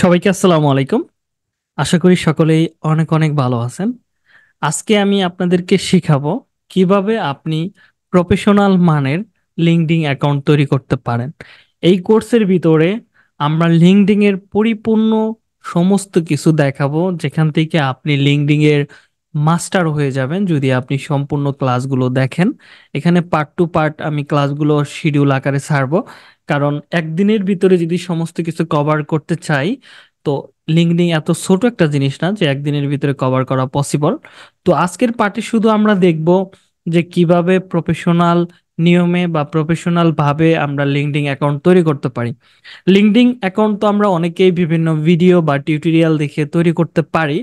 সবাইকে আসসালামু আলাইকুম আশা করি সকলেই অনেক অনেক ভালো আছেন আজকে আমি আপনাদেরকে শিখাবো কিভাবে আপনি প্রফেশনাল মানের লিঙ্কডিং অ্যাকাউন্ট তৈরি করতে পারেন এই কোর্সের ভিতরে আমরা লিঙ্কডিং এর পরিপূর্ণ সমস্ত কিছু দেখাবো যেখান থেকে আপনি লিঙ্কডিং এর মাস্টার হয়ে যাবেন যদি আপনি সম্পূর্ণ ক্লাসগুলো দেখেন এখানে পার্ট টু পার্ট আমি ক্লাসগুলো শিডিউল আকারে ছাড়বো কারণ একদিনের ভিতরে যদি সমস্ত কিছু কভার করতে চাই তো লিঙ্কডিং এত ছোট একটা জিনিস না যে একদিনের ভিতরে কভার করা পসিবল তো আজকের পার্টি শুধু আমরা দেখব যে কিভাবে প্রফেশনাল নিয়মে বা প্রফেশনাল ভাবে আমরা লিঙ্কডিং অ্যাকাউন্ট তৈরি করতে পারি লিঙ্কডিং অ্যাকাউন্ট তো আমরা অনেকেই বিভিন্ন ভিডিও বা টিউটোরিয়াল দেখে তৈরি করতে পারি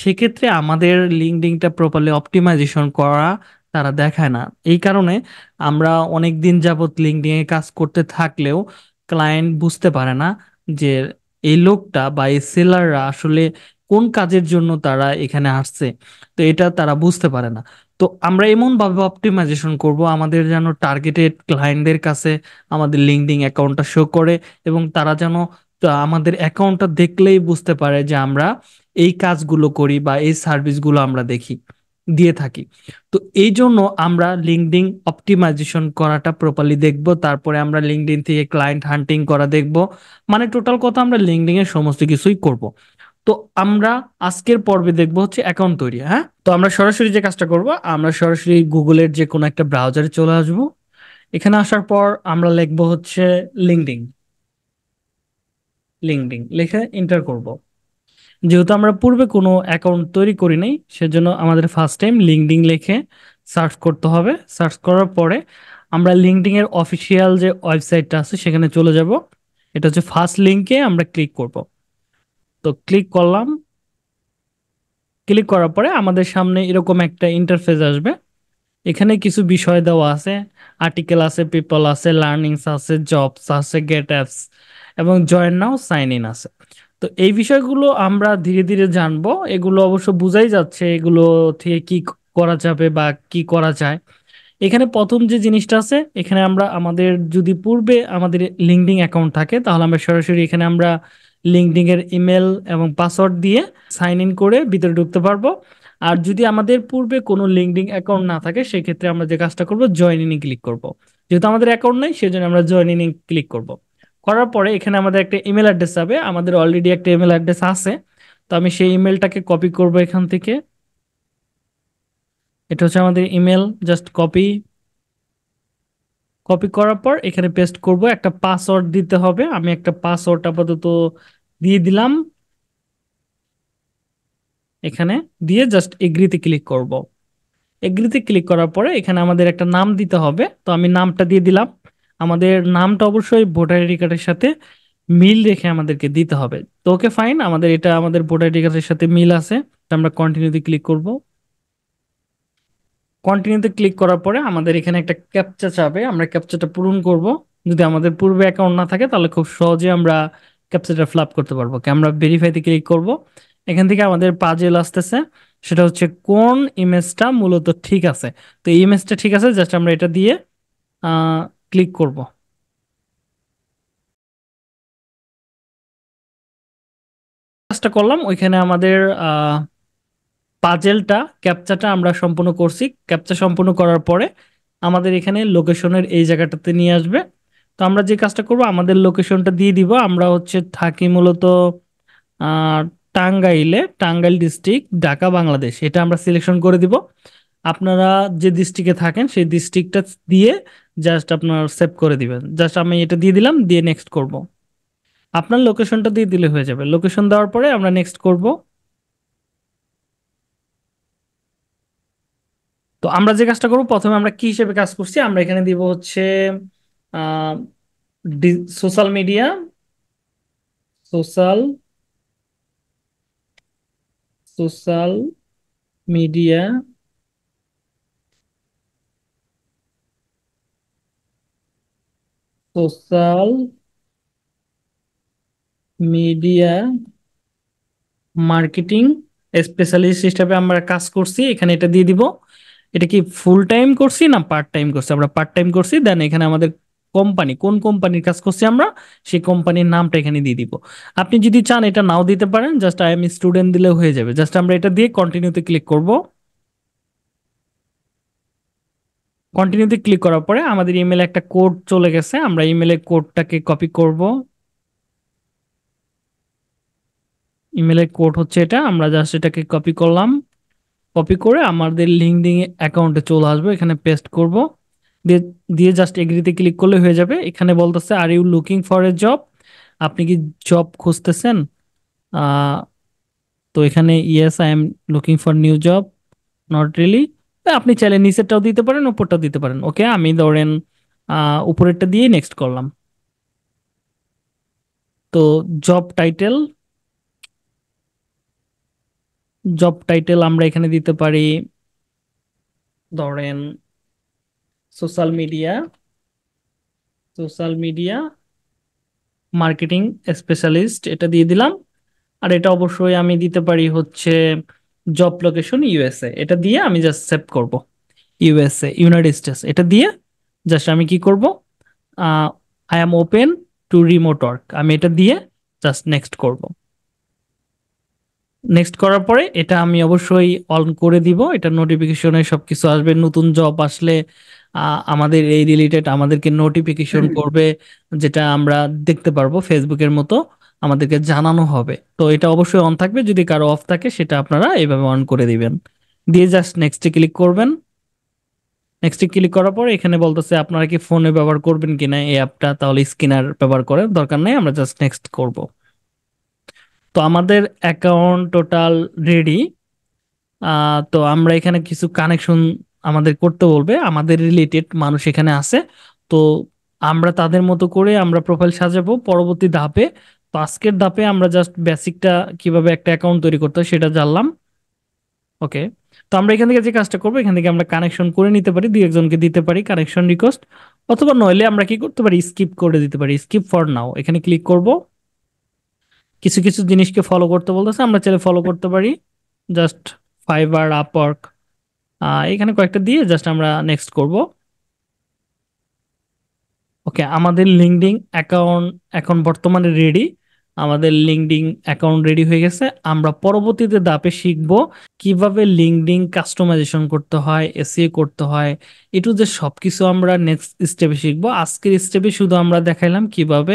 সেক্ষেত্রে আমাদের লিঙ্কডিংটা প্রপারলি অপটিমাইজেশন করা তারা দেখায় না এই কারণে আমরা অনেক দিন যাবত এ কাজ করতে থাকলেও ক্লায়েন্ট বুঝতে পারে না যে এই লোকটা বা এই সেলাররা আসলে কোন কাজের জন্য তারা এখানে আসছে তো এটা তারা বুঝতে পারে না তো আমরা এমন ভাবে অপটিমাইজেশন করব আমাদের যেন টার্গেটেড ক্লায়েন্টদের কাছে আমাদের লিঙ্কডিং অ্যাকাউন্টটা শো করে এবং তারা যেন আমাদের অ্যাকাউন্টটা দেখলেই বুঝতে পারে যে আমরা এই কাজগুলো করি বা এই সার্ভিসগুলো আমরা দেখি দিয়ে থাকি তো এই জন্য আমরা লিঙ্কডিং অপটিমাইজেশন করাটা প্রপারলি দেখব তারপরে আমরা লিঙ্কডিন থেকে ক্লায়েন্ট হান্টিং করা দেখব মানে টোটাল কথা আমরা লিঙ্কডিং এর সমস্ত কিছুই করব তো আমরা আজকের পর্বে দেখব হচ্ছে অ্যাকাউন্ট তৈরি হ্যাঁ তো আমরা সরাসরি যে কাজটা করব আমরা সরাসরি গুগলের যে কোনো একটা ব্রাউজারে চলে আসব এখানে আসার পর আমরা লিখব হচ্ছে লিঙ্কডিং লিঙ্কডিং লিখে এন্টার করব যেহেতু আমরা পূর্বে কোনো অ্যাকাউন্ট তৈরি করি নাই সেজন্য আমাদের ফার্স্ট টাইম লিঙ্কডিং লিখে সার্চ করতে হবে সার্চ করার পরে আমরা লিঙ্কডিং এর অফিসিয়াল যে ওয়েবসাইটটা আছে সেখানে চলে যাব এটা হচ্ছে ফার্স্ট লিঙ্কে আমরা ক্লিক করব তো ক্লিক করলাম ক্লিক করার পরে আমাদের সামনে এরকম একটা ইন্টারফেস আসবে এখানে কিছু বিষয় দেওয়া আছে আর্টিকেল আছে পিপল আছে লার্নিংস আছে জবস আছে গেট অ্যাপস এবং জয়েন নাও সাইন ইন আছে তো এই বিষয়গুলো আমরা ধীরে ধীরে জানবো এগুলো অবশ্য বোঝাই যাচ্ছে এগুলো থেকে কি করা যাবে বা কি করা যায় এখানে প্রথম যে জিনিসটা আছে এখানে আমরা আমাদের যদি পূর্বে আমাদের লিঙ্কডিং অ্যাকাউন্ট থাকে তাহলে আমরা সরাসরি এখানে আমরা লিঙ্কডিং এর ইমেল এবং পাসওয়ার্ড দিয়ে সাইন ইন করে ভিতরে ঢুকতে পারবো আর যদি আমাদের পূর্বে কোনো লিঙ্কডিং অ্যাকাউন্ট না থাকে সেক্ষেত্রে আমরা যে কাজটা করবো জয়েন ইনে ক্লিক করব যেহেতু আমাদের অ্যাকাউন্ট নেই সেজন্য আমরা জয়েন ইনে ক্লিক করবো করার পরে এখানে আমাদের একটা ইমেল অ্যাড্রেস যাবে আমাদের অলরেডি একটা ইমেল অ্যাড্রেস আছে তো আমি সেই ইমেলটাকে কপি করব এখান থেকে এটা হচ্ছে আমাদের ইমেল জাস্ট কপি কপি করার পর এখানে পেস্ট করব একটা পাসওয়ার্ড দিতে হবে আমি একটা পাসওয়ার্ড আপাতত দিয়ে দিলাম এখানে দিয়ে জাস্ট এগ্রিতে ক্লিক করব এগ্রিতে ক্লিক করার পরে এখানে আমাদের একটা নাম দিতে হবে তো আমি নামটা দিয়ে দিলাম আমাদের নামটা অবশ্যই ভোটার আইডি কার্ডের সাথে মিল রেখে আমাদেরকে দিতে হবে তো ওকে ফাইন আমাদের এটা আমাদের ভোটার আইডি কার্ডের সাথে মিল আছে আমরা কন্টিনিউতে ক্লিক করব কন্টিনিউতে ক্লিক করার পরে আমাদের এখানে একটা ক্যাপচা চাবে আমরা ক্যাপচাটা পূরণ করব যদি আমাদের পূর্বে অ্যাকাউন্ট না থাকে তাহলে খুব সহজে আমরা ক্যাপচাটা ফ্লাপ করতে পারবো আমরা ভেরিফাইতে ক্লিক করব এখান থেকে আমাদের পাজেল আসতেছে সেটা হচ্ছে কোন ইমেজটা মূলত ঠিক আছে তো এই ইমেজটা ঠিক আছে জাস্ট আমরা এটা দিয়ে ক্লিক করব কাজটা করলাম ওইখানে আমাদের পাজেলটা ক্যাপচাটা আমরা সম্পূর্ণ করছি ক্যাপচা সম্পূর্ণ করার পরে আমাদের এখানে লোকেশনের এই জায়গাটাতে নিয়ে আসবে তো আমরা যে কাজটা করব আমাদের লোকেশনটা দিয়ে দিব আমরা হচ্ছে থাকি মূলত টাঙ্গাইলে টাঙ্গাইল ডিস্ট্রিক্ট ঢাকা বাংলাদেশ এটা আমরা সিলেকশন করে দিব আপনারা যে ডিস্ট্রিক্টে থাকেন সেই ডিস্ট্রিক্টটা দিয়ে জাস্ট আপনার সেভ করে দিবেন জাস্ট আমি এটা দিয়ে দিলাম দিয়ে নেক্সট করব আপনার লোকেশনটা দিয়ে দিলে হয়ে যাবে লোকেশন দেওয়ার পরে আমরা নেক্সট করব তো আমরা যে কাজটা করব প্রথমে আমরা কি হিসেবে কাজ করছি আমরা এখানে দিব হচ্ছে social media social social media social media marketing specialist হিসেবে আমরা কাজ করছি এখানে এটা দিয়ে দিব এটা কি ফুল টাইম করছি না পার্ট টাইম করছি আমরা পার্ট টাইম করছি দেন এখানে আমাদের কোম্পানি কোন কোম্পানির কাজ করছি আমরা সেই কোম্পানির নামটা এখানে দিয়ে দিব আপনি যদি চান এটা নাও দিতে পারেন জাস্ট আই এম স্টুডেন্ট দিলে হয়ে যাবে জাস্ট আমরা এটা দিয়ে কন্টিনিউতে ক্লিক করবো কন্টিনিউতে ক্লিক করার পরে আমাদের ইমেলে একটা কোড চলে গেছে আমরা ইমেলের কোডটাকে কপি করব ইমেলের কোড হচ্ছে এটা আমরা জাস্ট এটাকে কপি করলাম কপি করে আমাদের লিঙ্কডিন অ্যাকাউন্টে চলে আসবো এখানে পেস্ট করব দিয়ে দিয়ে জাস্ট এগ্রিতে ক্লিক করলে হয়ে যাবে এখানে বলতেছে are you looking for a job আপনি কি জব খুঁজতেছেন তো এখানে yes I am looking for new job not really আপনি চাইলে নিচেরটাও দিতে পারেন উপরটাও দিতে পারেন ওকে আমি ধরেন উপরেরটা দিয়ে নেক্সট করলাম তো জব টাইটেল জব টাইটেল আমরা এখানে দিতে পারি ধরেন social media social media marketing specialist এটা দিয়ে দিলাম আর এটা অবশ্যই আমি দিতে পারি হচ্ছে জব লোকেশন ইউএসএ এটা দিয়ে আমি জাস্ট সেভ করব ইউএসএ ইউনাইটেড স্টেটস এটা দিয়ে জাস্ট আমি কি করব I am open to remote work আমি এটা দিয়ে জাস্ট নেক্সট করব নেক্সট করার পরে এটা আমি অবশ্যই অন করে দিব এটা নোটিফিকেশনে সবকিছু আসবে নতুন জব আসলে আমাদের এই রিলেটেড আমাদেরকে নোটিফিকেশন করবে যেটা আমরা দেখতে পারবো ফেসবুকের মতো আমাদেরকে জানানো হবে তো এটা অবশ্যই অন থাকবে যদি কারো অফ থাকে সেটা আপনারা এভাবে অন করে দিবেন দিয়ে জাস্ট নেক্সটে ক্লিক করবেন নেক্সটে ক্লিক করার পর এখানে বলতেছে আপনারা কি ফোনে ব্যবহার করবেন কিনা এই অ্যাপটা তাহলে স্ক্যানার ব্যবহার করেন দরকার নেই আমরা জাস্ট নেক্সট করব তো আমাদের অ্যাকাউন্ট টোটাল রেডি তো আমরা এখানে কিছু কানেকশন আমাদের করতে বলবে আমাদের রিলেটেড মানুষ এখানে আছে তো আমরা তাদের মতো করে আমরা প্রোফাইল সাজাবো পরবর্তী ধাপে তো আজকের ধাপে আমরা জাস্ট বেসিকটা কিভাবে একটা অ্যাকাউন্ট তৈরি করতে হয় সেটা জানলাম ওকে তো আমরা এখান থেকে যে কাজটা করবো এখান থেকে আমরা কানেকশন করে নিতে পারি দু একজনকে দিতে পারি কানেকশন রিকোয়েস্ট অথবা নইলে আমরা কি করতে পারি স্কিপ করে দিতে পারি স্কিপ ফর নাও এখানে ক্লিক করব কিছু কিছু জিনিসকে ফলো করতে বলতেছে আমরা চাইলে ফলো করতে পারি জাস্ট ফাইবার আপওয়ার্ক এখানে কয়েকটা দিয়ে জাস্ট আমরা নেক্সট করব ওকে আমাদের লিঙ্কডিং অ্যাকাউন্ট এখন বর্তমানে রেডি আমাদের লিঙ্কডিং অ্যাকাউন্ট রেডি হয়ে গেছে আমরা পরবর্তীতে দাপে শিখব কিভাবে লিঙ্কডিং কাস্টমাইজেশন করতে হয় এসিএ করতে হয় এটু যে সবকিছু আমরা নেক্সট স্টেপে শিখব আজকের স্টেপে শুধু আমরা দেখাইলাম কিভাবে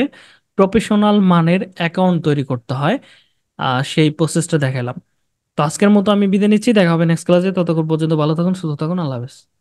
প্রফেশনাল মানের অ্যাকাউন্ট তৈরি করতে হয় সেই প্রসেসটা দেখাইলাম তো আজকের মতো আমি বিদায় নিচ্ছি দেখা হবে নেক্সট ক্লাসে ততক্ষণ পর্যন্ত ভালো থাকুন সুস্থ থাকুন আল্লাহ হাফেজ